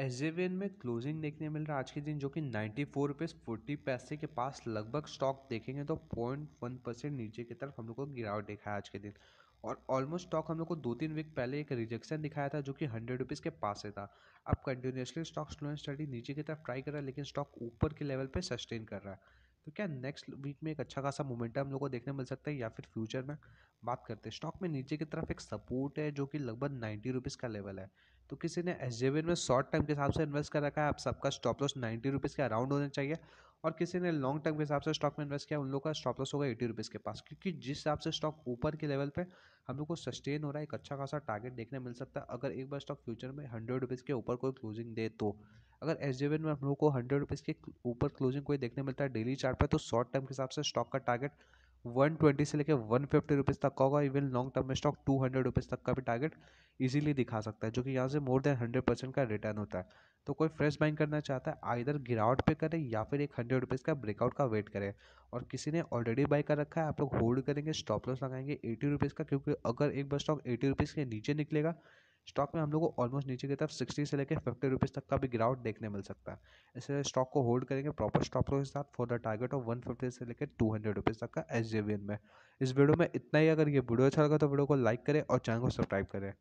S में closing देखने मिल रहा है आज के दिन जो कि नाइन्टी फोर रुपीज़ फोर्टी पैसे के पास लगभग स्टॉक देखेंगे तो पॉइंट वन परसेंट नीचे की तरफ हम लोग को गिरावट देखा है आज के दिन और ऑलमोस्ट स्टॉक हम लोग को दो तीन वीक पहले एक रिजेक्शन दिखाया था जो कि हंड्रेड रुपीज़ के पास से था अब continuously stock slow and study नीचे की तरफ ट्राई कर रहा है लेकिन स्टॉक ऊपर के लेवल पर सस्टेन कर रहा है तो क्या नेक्स्ट वीक में एक अच्छा खासा मोमेंटम हम लोग को देखने मिल सकता है या फिर फ्यूचर में बात करते हैं स्टॉक में नीचे की तरफ एक सपोर्ट है जो कि लगभग नाइन्टी रुपीज़ का लेवल है तो किसी ने एच में शॉर्ट टर्म के हिसाब से इन्वेस्ट कर रखा है आप सबका स्टॉप लॉस नाइन्टी रुपीज़ के अराउंड होना चाहिए और किसी ने लॉन्ग टर्म के हिसाब से स्टॉक में इन्वेस्ट किया उन लोगों का स्टॉप लॉस होगा एटी रुपीज़ के पास क्योंकि जिस हिसाब से स्टॉक ऊपर के लेवल पे हम लोग को सस्टेन हो रहा है एक अच्छा खासा टारगेट देखने मिल सकता है अगर एक बार स्टॉक फ्यूचर में हंड्रेड रुपीज़ के ऊपर कोई क्लोजिंग दे तो अगर एस में हम लोग को हंड्रेड रुपीज़ के ऊपर क्लोजिंग कोई देखने मिलता है डेली चार्ट पर तो शॉर्ट टर्म के हिसाब से स्टॉक का टारगेट वन ट्वेंटी से लेकर वन फिफ्टी रुपीज़ तक का होगा इवन लॉन्ग टर्म में स्टॉक टू हंड्रेड रुपीज़ तक का भी टारगेट इजीली दिखा सकता है जो कि यहाँ से मोर देन हंड्रेड परसेंट का रिटर्न होता है तो कोई फ्रेश बाइंग करना चाहता है आइधर गिरावट पे करें या फिर एक हंड्रेड रुपीज़ का ब्रेकआउट का वेट करे और किसी ने ऑलरेडी बाई कर रखा है आप लोग होल्ड करेंगे स्टॉप लॉस लगाएंगे एटी रुपीज़ का क्योंकि अगर एक बार स्टॉक एटी रुपीज़ के नीचे निकलेगा स्टॉक में हम लोग को ऑलमोस्ट नीचे की तरफ सिक्सटी से लेकर फिफ्टी रुपीज़ तक का भी गिरावट देखने मिल सकता है इसलिए स्टॉक को होल्ड करेंगे प्रॉपर स्टॉप के साथ for the target of one fifty से लेकर टू हंड्रेड रुपीज़ तक का एस में इस वीडियो में इतना ही अगर ये वीडियो अच्छा लगा तो वीडियो को लाइक करें और चैनल को सब्सक्राइब करें